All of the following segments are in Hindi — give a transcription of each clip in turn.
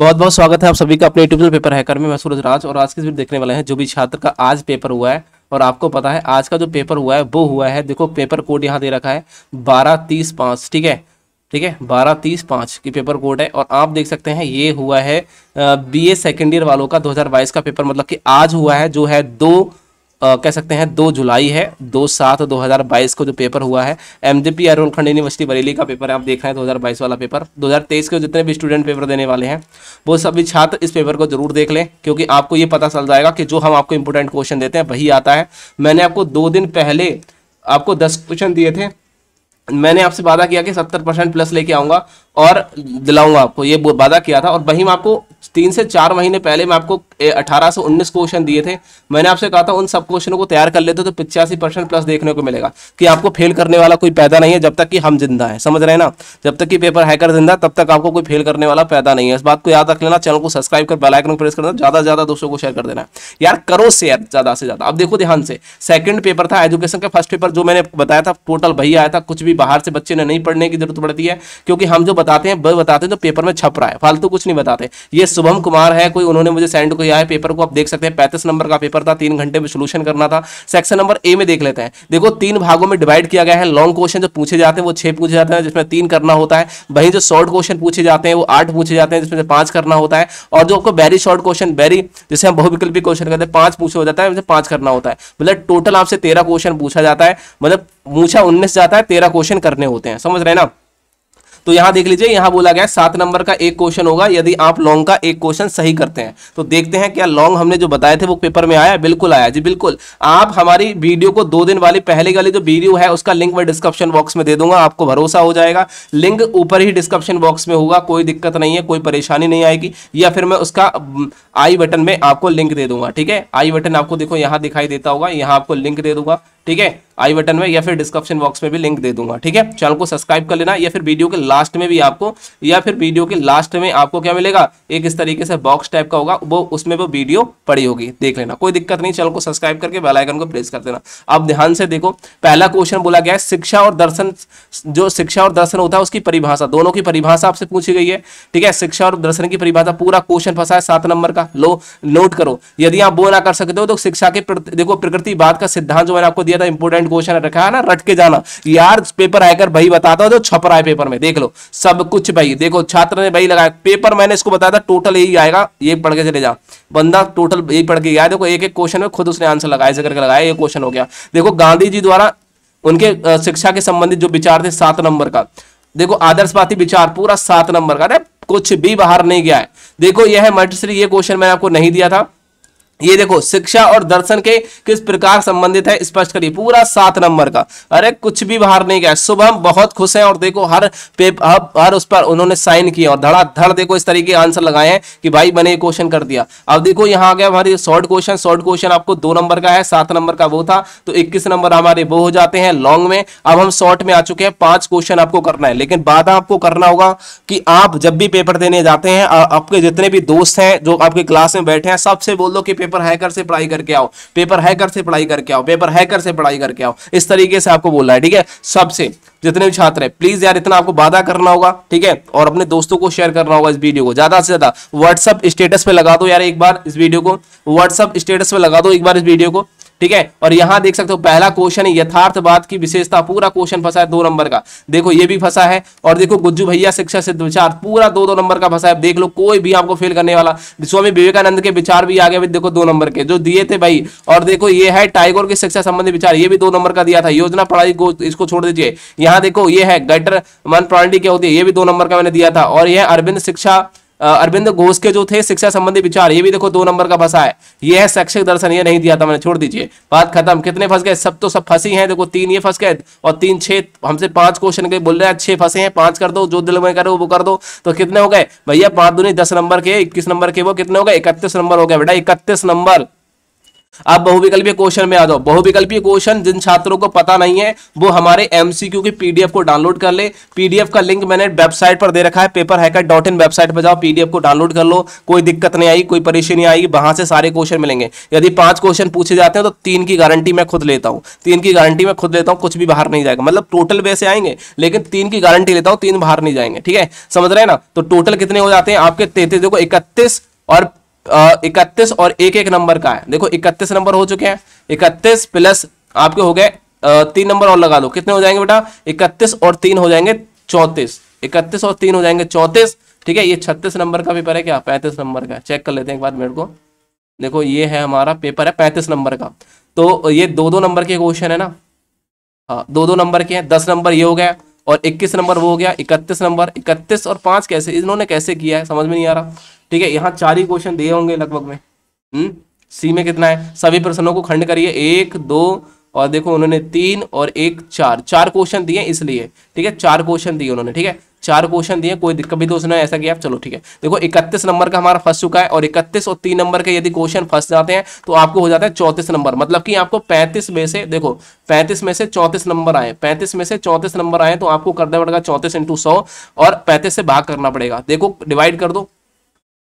बहुत बहुत स्वागत है आप सभी का अपने यूट्यूब चैनल पेपर हैकर में मैं सूरज राज और आज के वीडियो देखने वाले हैं जो भी छात्र का आज पेपर हुआ है और आपको पता है आज का जो पेपर हुआ है वो हुआ है देखो पेपर कोड यहाँ दे रखा है बारह तीस पाँच ठीक है ठीक है बारह तीस पाँच की पेपर कोड है और आप देख सकते हैं ये हुआ है बी ए सेकेंड ईयर वालों का दो का पेपर मतलब कि आज हुआ है जो है दो कह सकते हैं दो जुलाई है दो सात दो हज़ार बाईस को जो पेपर हुआ है एम जे पी खंड यूनिवर्सिटी बरेली का पेपर आप देख रहे हैं दो हज़ार बाईस वाला पेपर दो हज़ार तेईस के जितने भी स्टूडेंट पेपर देने वाले हैं वो सभी छात्र इस पेपर को जरूर देख लें क्योंकि आपको ये पता चल जाएगा कि जो हम आपको इंपॉर्टेंट क्वेश्चन देते हैं वही आता है मैंने आपको दो दिन पहले आपको दस क्वेश्चन दिए थे मैंने आपसे वादा किया कि सत्तर परसेंट प्लस लेके आऊंगा और दिलाऊंगा आपको ये वादा किया था और वही मैं आपको तीन से चार महीने पहले मैं आपको अठारह उन्नीस क्वेश्चन दिए थे मैंने आपसे कहा था उन सब क्वेश्चनों को तैयार कर लेते तो पिचासी परसेंट प्लस देखने को मिलेगा कि आपको फेल करने वाला कोई पैदा नहीं है जब तक कि हम जिंदा है समझ रहे हैं ना जब तक कि पेपर हैकर जिंदा तब तक आपको कोई फेल करने वाला पैदा नहीं है इस बात को याद रख लेना चैनल को सब्सक्राइब कर बेलाइकन प्रेस कर ज्यादा से ज्यादा दोस्तों को शेयर कर देना यार करो शेयर ज्यादा से ज्यादा अब देखो ध्यान से सेकंड पेपर था एजुकेशन का फर्स्ट पेपर जो मैंने बताया था टोटल भई आया था कुछ भी बाहर से बच्चे ने नहीं पढ़ने की जरूरत पड़ती है क्योंकि हम जो बताते हैं वह बताते हैं तो पेपर में छप रहा है फालतू कुछ नहीं बताते ये शुभम कुमार है कोई उन्होंने मुझे सेंड को गया पेपर को आप देख सकते हैं पैंतीस नंबर का पेपर था तीन घंटे में सोल्यूशन करना था सेक्शन नंबर ए में देख लेते हैं देखो तीन भागों में डिवाइड किया गया है लॉन्ग क्वेश्चन जो पूछे जाते हैं वो छह पूछे जाते हैं जिसमें तीन करना होता है वही जो शॉर्ट क्वेश्चन पूछे जाते हैं वो आठ पूछे जाते हैं जिसमें पांच करना होता है और जो आपको वेरी शॉर्ट क्वेश्चन वेरी जैसे हम बहुविकल्पी क्वेश्चन करते हैं पांच पूछे हो जाता है पांच करना होता है मतलब टोटल आपसे तेरह क्वेश्चन पूछा जाता है मतलब पूछा उन्नीस जाता है तेरह क्वेश्चन करने होते हैं समझ रहे ना तो यहां देख लीजिए यहां बोला गया सात नंबर का एक क्वेश्चन होगा यदि आप लॉन्ग का एक क्वेश्चन सही करते हैं तो देखते हैं क्या लॉन्ग हमने जो बताए थे वो पेपर में आया बिल्कुल आया जी बिल्कुल आप हमारी वीडियो को दो दिन वाली पहले वाली जो वीडियो है उसका लिंक मैं डिस्क्रिप्शन बॉक्स में दे दूंगा आपको भरोसा हो जाएगा लिंक ऊपर ही डिस्क्रिप्शन बॉक्स में होगा कोई दिक्कत नहीं है कोई परेशानी नहीं आएगी या फिर मैं उसका आई बटन में आपको लिंक दे दूंगा ठीक है आई बटन आपको देखो यहाँ दिखाई देता होगा यहाँ आपको लिंक दे दूंगा ठीक है आई बटन में या फिर डिस्क्रिप्शन बॉक्स में भी लिंक दे दूंगा ठीक है चैनल को सब्सक्राइब कर लेना या फिर वीडियो के लास्ट में भी आपको या फिर वीडियो के लास्ट में आपको क्या मिलेगा एक इस तरीके से बॉक्स टाइप का होगा वो उसमें वो वीडियो पड़ी होगी देख लेना कोई दिक्कत नहीं चैनल को सब्सक्राइब करके बेलाइकन को प्रेस कर देना अब ध्यान से देखो पहला क्वेश्चन बोला गया है शिक्षा और दर्शन जो शिक्षा और दर्शन होता है उसकी परिभाषा दोनों की परिभाषा आपसे पूछी गई है ठीक है शिक्षा और दर्शन की परिभाषा पूरा क्वेश्चन फंसा है सात नंबर का लो नोट करो यदि आप वो ना कर सकते हो तो शिक्षा के देखो प्रकृतिवाद का सिद्धांत जो मैंने आपको दिया दिया था इंपोर्टेंट क्वेश्चन रखा है ना रट के जाना यार पेपर आकर भाई बताता हूँ जो छप रहा है पेपर में देख लो सब कुछ भाई देखो छात्र ने भाई लगाया पेपर मैंने इसको बताया था टोटल यही आएगा ये पढ़ के चले जा बंदा टोटल यही पढ़ के गया देखो एक एक क्वेश्चन में खुद उसने आंसर लगाया ऐसे करके लगाया ये क्वेश्चन हो गया देखो गांधी जी द्वारा उनके शिक्षा के संबंधित जो विचार थे सात नंबर का देखो आदर्शवादी विचार पूरा सात नंबर का कुछ भी बाहर नहीं गया है देखो यह है मल्टीसरी ये क्वेश्चन मैंने आपको नहीं दिया था ये देखो शिक्षा और दर्शन के किस प्रकार संबंधित है स्पष्ट करिए पूरा सात नंबर का अरे कुछ भी बाहर नहीं गया सुबह बहुत खुश हैं और देखो हर पेप हर, हर उस पर उन्होंने साइन किया और धड़ाधड़ देखो इस तरीके आंसर लगाए हैं कि भाई मैंने क्वेश्चन कर दिया अब देखो यहाँ आ गया हमारी शॉर्ट क्वेश्चन शॉर्ट क्वेश्चन आपको दो नंबर का है सात नंबर का वो था तो इक्कीस नंबर हमारे वो हो जाते हैं लॉन्ग में अब हम शॉर्ट में आ चुके हैं पांच क्वेश्चन आपको करना है लेकिन बाद आपको करना होगा कि आप जब भी पेपर देने जाते हैं आपके जितने भी दोस्त हैं जो आपके क्लास में बैठे हैं सबसे बोल दो कि पेपर हैकर से पढ़ाई करके आओ पेपर हैकर से पढ़ाई करके आओ पेपर हैकर से पढ़ाई करके आओ इस तरीके से आपको बोलना है ठीक है सबसे जितने भी छात्र हैं प्लीज यार इतना आपको वादा करना होगा ठीक है और अपने दोस्तों को शेयर करना होगा इस वीडियो को ज्यादा से ज्यादा व्हाट्सअप स्टेटस पे लगा दो यार एक बार इस वीडियो को व्हाट्सअप स्टेटस पे लगा दो एक बार इस वीडियो को ठीक है और यहां देख सकते हो पहला क्वेश्चन यथार्थ यथार्थवाद की विशेषता पूरा क्वेश्चन फंसा है दो नंबर का देखो ये भी फंसा है और देखो गुज्जू भैया शिक्षा सिद्ध विचार पूरा दो दो नंबर का फंसा है देख लो कोई भी आपको फेल करने वाला स्वामी विवेकानंद के विचार भी आ गए देखो दो नंबर के जो दिए थे भाई और देखो ये है टाइगोर के शिक्षा संबंधी विचार ये भी दो नंबर का दिया था योजना पढ़ाई को इसको छोड़ दीजिए यहाँ देखो ये है गटर मन प्रणाली क्या होती है ये भी दो नंबर का मैंने दिया था और यह अरविंद शिक्षा अरविंद घोष के जो थे शिक्षा संबंधी विचार ये भी देखो दो नंबर का फंसा है ये है शैक्षिक दर्शन ये नहीं दिया था मैंने छोड़ दीजिए बात खत्म कितने फंस गए सब तो सब फंसी हैं देखो तीन ये फंस गए और तीन छह हमसे पांच क्वेश्चन के बोल रहे हैं छह फंसे हैं पांच कर दो जो दिल में करो वो कर दो तो कितने हो गए भैया पांच दूनी दस नंबर के इक्कीस नंबर के वो कितने हो गए इकतीस नंबर हो गए बेटा इकतीस नंबर अब बहुविकल्पीय क्वेश्चन में आ जाओ बहुविकल्पीय क्वेश्चन जिन छात्रों को पता नहीं है वो हमारे एमसीक्यू की पीडीएफ को डाउनलोड कर ले पीडीएफ का लिंक मैंने वेबसाइट पर दे रखा है paper hacker dot in website पर जाओ पीडीएफ को डाउनलोड कर लो कोई दिक्कत नहीं आई कोई परेशानी आएगी वहां से सारे क्वेश्चन मिलेंगे यदि पांच क्वेश्चन पूछे जाते हैं तो तीन की गारंटी मैं खुद लेता हूँ तीन की गारंटी मैं खुद लेता हूँ कुछ भी बाहर नहीं जाएगा मतलब टोटल वैसे आएंगे लेकिन तीन की गारंटी लेता हूँ तीन बाहर नहीं जाएंगे ठीक है समझ रहे ना तो टोटल कितने हो जाते हैं आपके तेतीस देखो इकतीस और इकतीस और एक एक नंबर का है देखो इकतीस नंबर हो चुके हैं इकतीस प्लस आपके हो गए तीन नंबर और लगा दो कितने हो जाएंगे बेटा इकतीस और तीन हो जाएंगे चौंतीस इकतीस और तीन हो जाएंगे चौंतीस ठीक है ये छत्तीस नंबर का पेपर है क्या पैंतीस नंबर का चेक कर लेते हैं एक बार मेरे को देखो ये है हमारा पेपर है पैंतीस नंबर का तो ये दो दो नंबर के क्वेश्चन है ना हाँ दो दो नंबर के हैं दस नंबर ये हो गया और इक्कीस नंबर वो हो गया इकतीस नंबर इकतीस और पांच कैसे इन्होंने कैसे किया है समझ में नहीं आ रहा ठीक है यहाँ चार ही क्वेश्चन दिए होंगे लगभग में हम्म सी में कितना है सभी प्रश्नों को खंड करिए एक दो और देखो उन्होंने तीन और एक चार चार क्वेश्चन दिए इसलिए ठीक है चार क्वेश्चन दिए उन्होंने ठीक है चार क्वेश्चन दिए कोई दिक्कत भी तो उसने ऐसा किया चलो ठीक है देखो इकतीस नंबर का हमारा फंस चुका है और इकतीस और तीन नंबर के यदि क्वेश्चन फंस जाते हैं तो आपको हो जाता है चौंतीस नंबर मतलब कि आपको पैंतीस में से देखो पैंतीस में से चौंतीस नंबर आए पैंतीस में से चौंतीस नंबर आए तो आपको करना पड़ेगा चौंतीस इंटू सौ और पैंतीस से भाग करना पड़ेगा देखो डिवाइड कर दो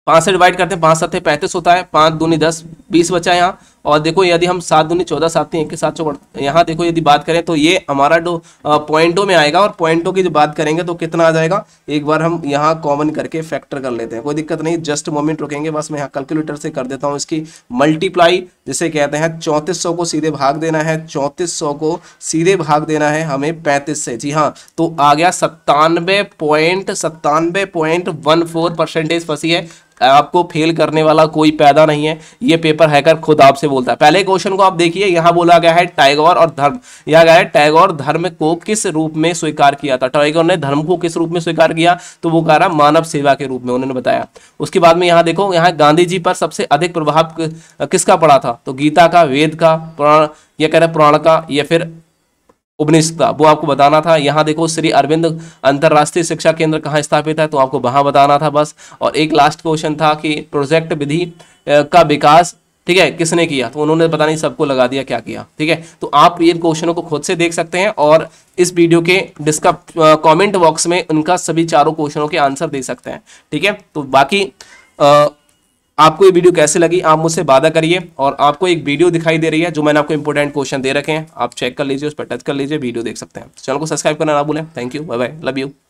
पांच से डिवाइड करते हैं पांच सत्य पैंतीस होता है पांच दूनी दस बीस बचा यहाँ और देखो यदि हम सात दूनी चौदह सात एक के साथ चौड़ यहाँ देखो यदि बात करें तो ये हमारा डो पॉइंटों में आएगा और पॉइंटों की जो बात करेंगे तो कितना आ जाएगा एक बार हम यहाँ कॉमन करके फैक्टर कर लेते हैं कोई दिक्कत नहीं जस्ट मोमेंट रुकेंगे बस मैं यहाँ कैलकुलेटर से कर देता हूँ इसकी मल्टीप्लाई जिसे कहते हैं चौंतीस सौ को सीधे भाग देना है चौंतीस सौ को सीधे भाग देना है हमें पैंतीस से जी हाँ तो आ गया सत्तानवे पॉइंट सत्तानवे पॉइंट वन फोर परसेंटेज फंसी है आपको फेल करने वाला कोई पैदा नहीं है ये पेपर हैकर खुद आपसे बोलता है पहले क्वेश्चन को आप देखिए यहाँ बोला गया है टाइगोर और धर्म यहाँ गया है टाइगोर धर्म को किस रूप में स्वीकार किया था टाइगोर ने धर्म को किस रूप में स्वीकार किया तो वो कह रहा मानव सेवा के रूप में उन्होंने बताया उसके बाद में यहाँ देखो यहाँ गांधी जी पर सबसे अधिक प्रभाव किसका पड़ा था तो गीता का वेद का पुराण या कह रहे पुराण का या फिर उपनिषद का वो आपको बताना था यहाँ देखो श्री अरविंद अंतर्राष्ट्रीय शिक्षा केंद्र कहाँ स्थापित है तो आपको वहाँ बताना था बस और एक लास्ट क्वेश्चन था कि प्रोजेक्ट विधि का विकास ठीक है किसने किया तो उन्होंने पता नहीं सबको लगा दिया क्या किया ठीक है तो आप इन क्वेश्चनों को खुद से देख सकते हैं और इस वीडियो के डिस्कप कमेंट बॉक्स में उनका सभी चारों क्वेश्चनों के आंसर दे सकते हैं ठीक है तो बाकी आ, आपको ये वीडियो कैसे लगी आप मुझसे वादा करिए और आपको एक वीडियो दिखाई दे रही है जो मैंने आपको इंपॉर्टेंट क्वेश्चन दे रखे हैं आप चेक कर लीजिए उस पर टच कर लीजिए वीडियो देख सकते हैं चैनल को सब्सक्राइब करना ना भूलें thank you bye bye love you